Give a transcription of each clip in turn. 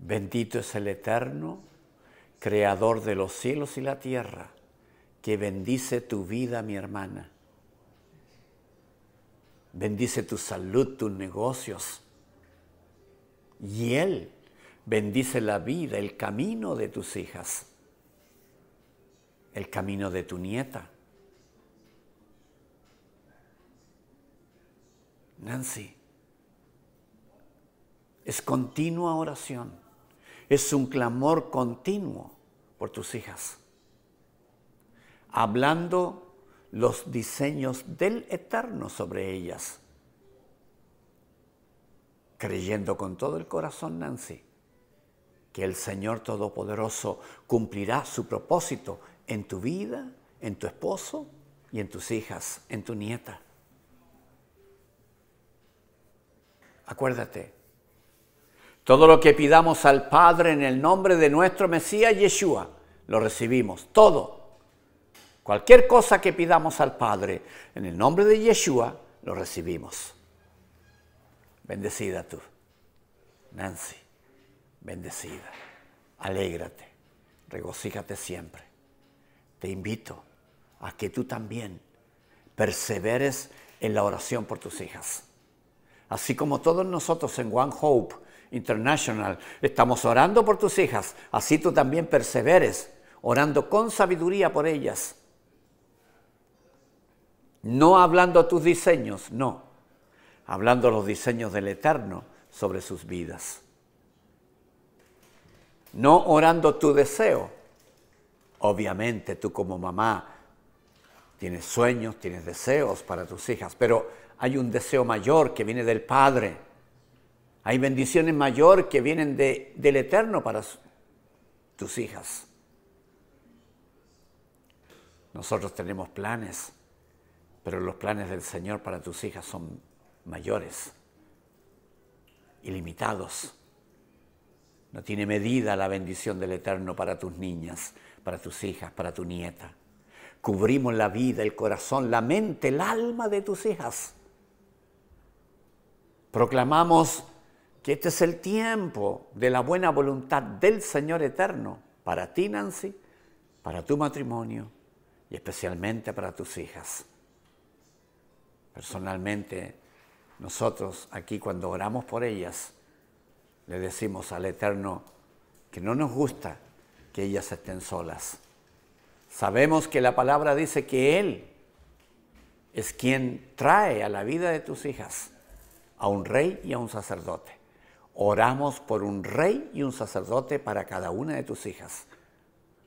Bendito es el Eterno, Creador de los cielos y la tierra, que bendice tu vida, mi hermana. Bendice tu salud, tus negocios. Y Él bendice la vida, el camino de tus hijas, el camino de tu nieta. Nancy, es continua oración es un clamor continuo por tus hijas, hablando los diseños del Eterno sobre ellas, creyendo con todo el corazón, Nancy, que el Señor Todopoderoso cumplirá su propósito en tu vida, en tu esposo y en tus hijas, en tu nieta. Acuérdate, todo lo que pidamos al Padre en el nombre de nuestro Mesías Yeshua, lo recibimos. Todo. Cualquier cosa que pidamos al Padre en el nombre de Yeshua, lo recibimos. Bendecida tú, Nancy. Bendecida. Alégrate. Regocíjate siempre. Te invito a que tú también perseveres en la oración por tus hijas. Así como todos nosotros en One Hope International. Estamos orando por tus hijas, así tú también perseveres, orando con sabiduría por ellas. No hablando tus diseños, no, hablando los diseños del Eterno sobre sus vidas. No orando tu deseo. Obviamente tú como mamá tienes sueños, tienes deseos para tus hijas, pero hay un deseo mayor que viene del Padre hay bendiciones mayor que vienen del Eterno para tus hijas. Nosotros tenemos planes, pero los planes del Señor para tus hijas son mayores, ilimitados. No tiene medida la bendición del Eterno para tus niñas, para tus hijas, para tu nieta. Cubrimos la vida, el corazón, la mente, el alma de tus hijas. Proclamamos que este es el tiempo de la buena voluntad del Señor eterno para ti, Nancy, para tu matrimonio y especialmente para tus hijas. Personalmente, nosotros aquí cuando oramos por ellas, le decimos al Eterno que no nos gusta que ellas estén solas. Sabemos que la palabra dice que Él es quien trae a la vida de tus hijas a un rey y a un sacerdote. Oramos por un rey y un sacerdote para cada una de tus hijas.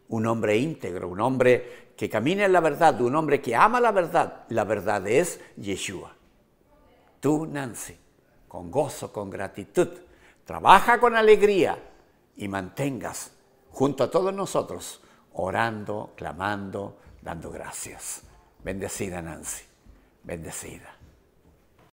Un hombre íntegro, un hombre que camina en la verdad, un hombre que ama la verdad. La verdad es Yeshua. Tú, Nancy, con gozo, con gratitud, trabaja con alegría y mantengas junto a todos nosotros orando, clamando, dando gracias. Bendecida Nancy, bendecida.